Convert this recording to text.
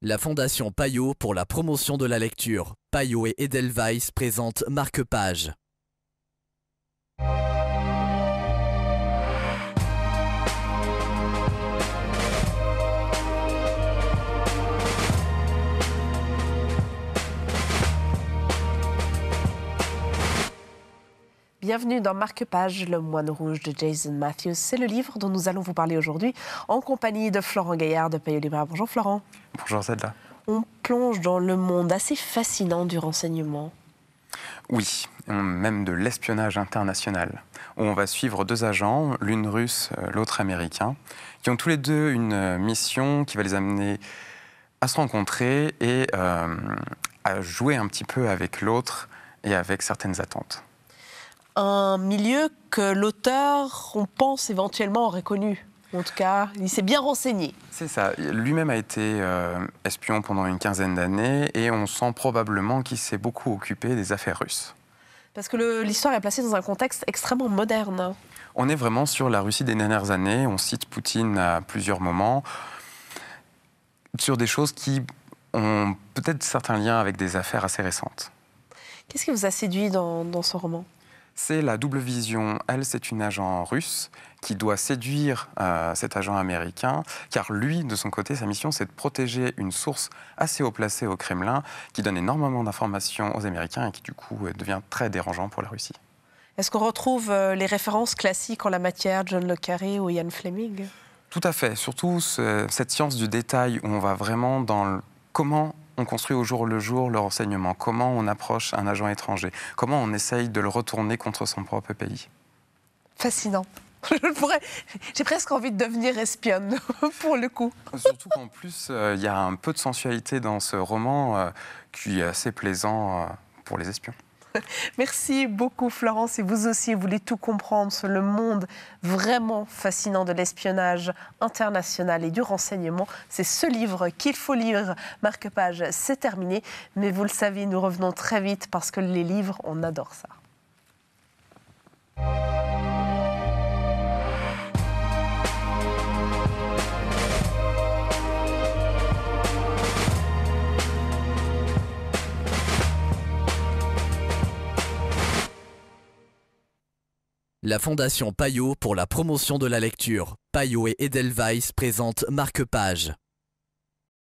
La Fondation Payot pour la promotion de la lecture. Payot et Edelweiss présentent Marque Page. Bienvenue dans Marque Page, le moine rouge de Jason Matthews. C'est le livre dont nous allons vous parler aujourd'hui en compagnie de Florent Gaillard de Payot Libre. Bonjour Florent. Bonjour Zelda. On plonge dans le monde assez fascinant du renseignement. Oui, même de l'espionnage international, où on va suivre deux agents, l'une russe, euh, l'autre américain, qui ont tous les deux une euh, mission qui va les amener à se rencontrer et euh, à jouer un petit peu avec l'autre et avec certaines attentes un milieu que l'auteur, on pense éventuellement, aurait connu. En tout cas, il s'est bien renseigné. C'est ça. Lui-même a été euh, espion pendant une quinzaine d'années et on sent probablement qu'il s'est beaucoup occupé des affaires russes. Parce que l'histoire est placée dans un contexte extrêmement moderne. On est vraiment sur la Russie des dernières années. On cite Poutine à plusieurs moments sur des choses qui ont peut-être certains liens avec des affaires assez récentes. Qu'est-ce qui vous a séduit dans ce roman c'est la double vision. Elle, c'est une agent russe qui doit séduire euh, cet agent américain, car lui, de son côté, sa mission, c'est de protéger une source assez haut placée au Kremlin, qui donne énormément d'informations aux Américains et qui, du coup, euh, devient très dérangeant pour la Russie. Est-ce qu'on retrouve euh, les références classiques en la matière, John Le Carré ou Ian Fleming tout à fait, surtout cette science du détail où on va vraiment dans le comment on construit au jour le jour le renseignement. Comment on approche un agent étranger Comment on essaye de le retourner contre son propre pays Fascinant. Pourrais... J'ai presque envie de devenir espionne, pour le coup. Euh, surtout qu'en plus, euh, il y a un peu de sensualité dans ce roman euh, qui est assez plaisant pour les espions. Merci beaucoup Florence et vous aussi, vous voulez tout comprendre sur le monde vraiment fascinant de l'espionnage international et du renseignement. C'est ce livre qu'il faut lire. Marque-page, c'est terminé. Mais vous le savez, nous revenons très vite parce que les livres, on adore ça. La Fondation Payot pour la promotion de la lecture. Payot et Edelweiss présentent Marque Page.